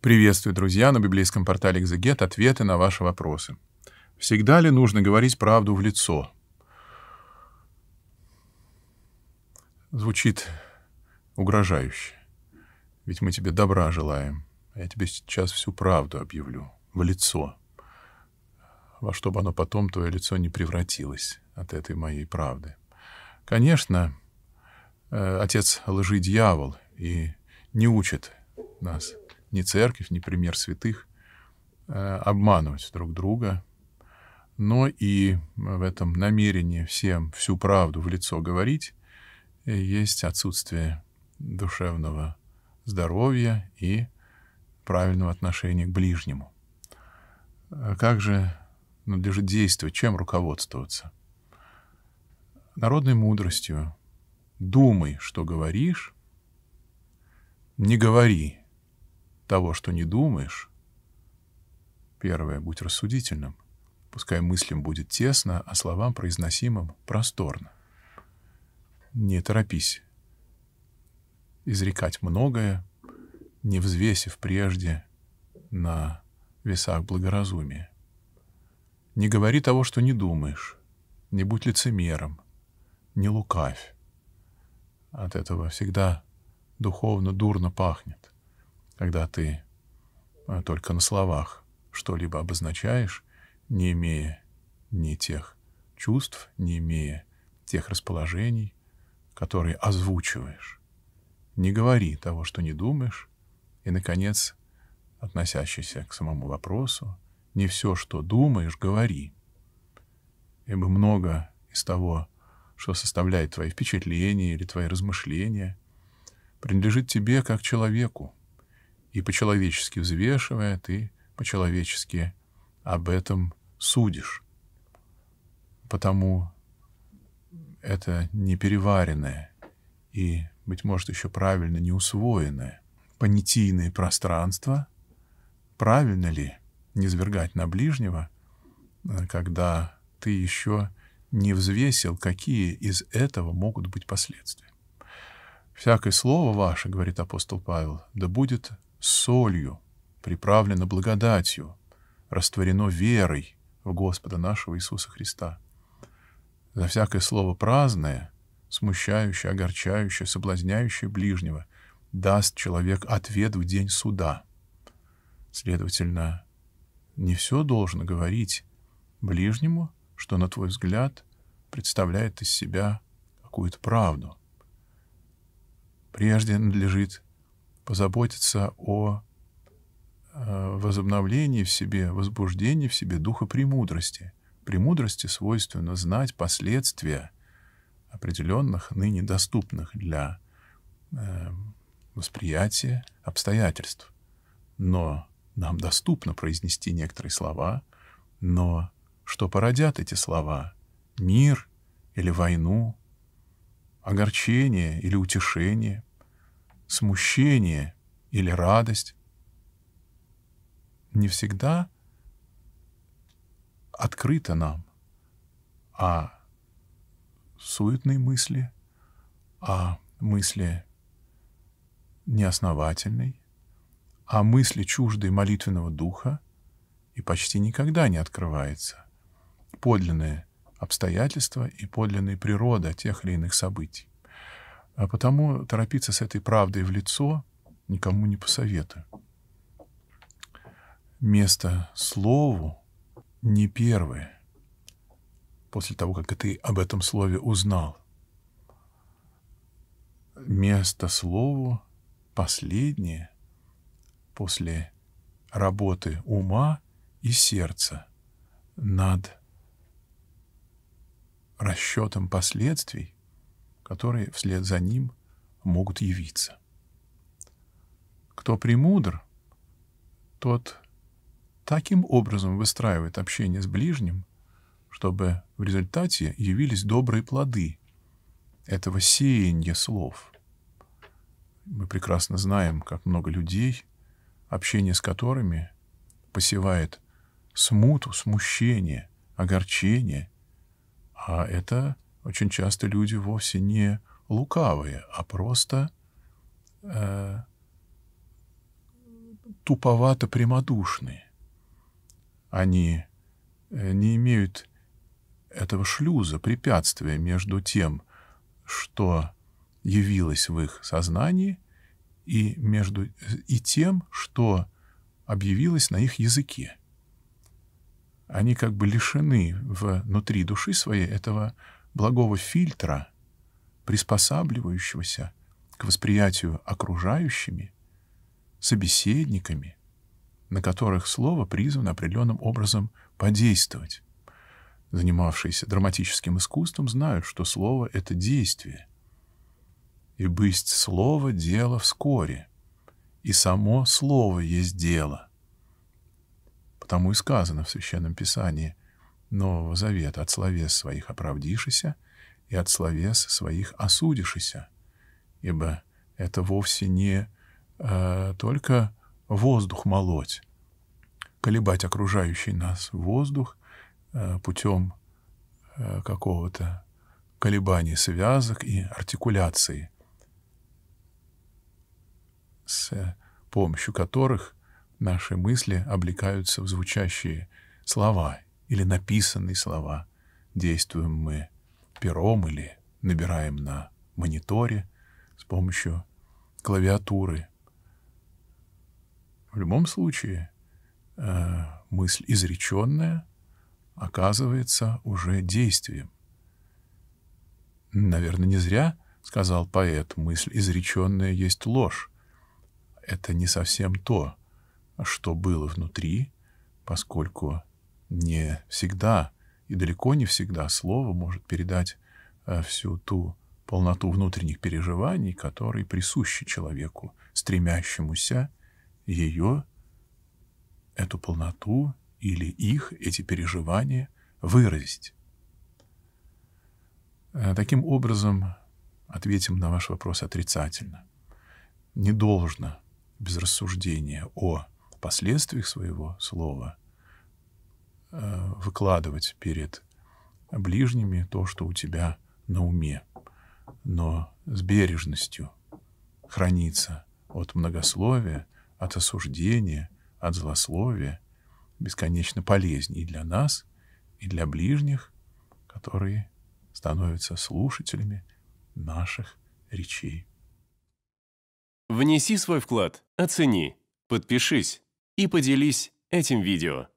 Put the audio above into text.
Приветствую, друзья, на библейском портале «Экзегет» ответы на ваши вопросы. Всегда ли нужно говорить правду в лицо? Звучит угрожающе. Ведь мы тебе добра желаем. А я тебе сейчас всю правду объявлю в лицо. Во что бы оно потом, твое лицо не превратилось от этой моей правды. Конечно, э, отец лжи дьявол и не учит нас ни церковь, ни пример святых э, обманывать друг друга, но и в этом намерении всем всю правду в лицо говорить э, есть отсутствие душевного здоровья и правильного отношения к ближнему. Э, как же надлежит действовать, чем руководствоваться? Народной мудростью. Думай, что говоришь, не говори, того, что не думаешь, первое, будь рассудительным, пускай мыслям будет тесно, а словам произносимым просторно. Не торопись изрекать многое, не взвесив прежде на весах благоразумия. Не говори того, что не думаешь, не будь лицемером, не лукавь. От этого всегда духовно дурно пахнет когда ты э, только на словах что-либо обозначаешь, не имея ни тех чувств, не имея тех расположений, которые озвучиваешь. Не говори того, что не думаешь. И, наконец, относящийся к самому вопросу, не все, что думаешь, говори. Ибо много из того, что составляет твои впечатления или твои размышления, принадлежит тебе как человеку, и по-человечески взвешивая, ты по-человечески об этом судишь. Потому это непереваренное и, быть может, еще правильно не усвоенное понятийное пространство, правильно ли не низвергать на ближнего, э, когда ты еще не взвесил, какие из этого могут быть последствия. «Всякое слово ваше, — говорит апостол Павел, — да будет солью, приправлено благодатью, растворено верой в Господа нашего Иисуса Христа. За всякое слово праздное, смущающее, огорчающее, соблазняющее ближнего, даст человек ответ в день суда. Следовательно, не все должно говорить ближнему, что, на твой взгляд, представляет из себя какую-то правду. Прежде надлежит позаботиться о э, возобновлении в себе, возбуждении в себе духа премудрости. Премудрости свойственно знать последствия определенных, ныне доступных для э, восприятия обстоятельств. Но нам доступно произнести некоторые слова, но что породят эти слова? Мир или войну? Огорчение или утешение? смущение или радость. Не всегда открыто нам, а суетные мысли, а мысли неосновательной, а мысли чуждой молитвенного духа и почти никогда не открывается подлинные обстоятельства и подлинная природа тех или иных событий. А потому торопиться с этой правдой в лицо никому не посоветую. Место слову не первое, после того, как ты об этом слове узнал. Место слову последнее, после работы ума и сердца над расчетом последствий которые вслед за ним могут явиться. Кто премудр, тот таким образом выстраивает общение с ближним, чтобы в результате явились добрые плоды этого сеяния слов. Мы прекрасно знаем, как много людей, общение с которыми посевает смуту, смущение, огорчение, а это – очень часто люди вовсе не лукавые, а просто э, туповато прямодушные. Они э, не имеют этого шлюза, препятствия между тем, что явилось в их сознании, и, между, и тем, что объявилось на их языке. Они как бы лишены внутри души своей этого благого фильтра, приспосабливающегося к восприятию окружающими, собеседниками, на которых слово призвано определенным образом подействовать. Занимавшиеся драматическим искусством знают, что слово — это действие. И бысть слово — дело вскоре, и само слово есть дело. Потому и сказано в Священном Писании Нового Завета, от словес своих оправдишися и от словес своих осудишися, ибо это вовсе не э, только воздух молоть, колебать окружающий нас воздух э, путем э, какого-то колебаний связок и артикуляции, с помощью которых наши мысли облекаются в звучащие слова или написанные слова действуем мы пером или набираем на мониторе с помощью клавиатуры. В любом случае, э, мысль изреченная оказывается уже действием. Наверное, не зря сказал поэт, мысль изреченная есть ложь. Это не совсем то, что было внутри, поскольку не всегда и далеко не всегда слово может передать э, всю ту полноту внутренних переживаний, которые присущи человеку, стремящемуся ее, эту полноту или их, эти переживания, выразить. Э, таким образом, ответим на ваш вопрос отрицательно. Не должно без рассуждения о последствиях своего слова Э, выкладывать перед ближними то, что у тебя на уме, но с бережностью храниться от многословия, от осуждения, от злословия, бесконечно полезней для нас и для ближних, которые становятся слушателями наших речей. Внеси свой вклад, оцени, подпишись и поделись этим видео.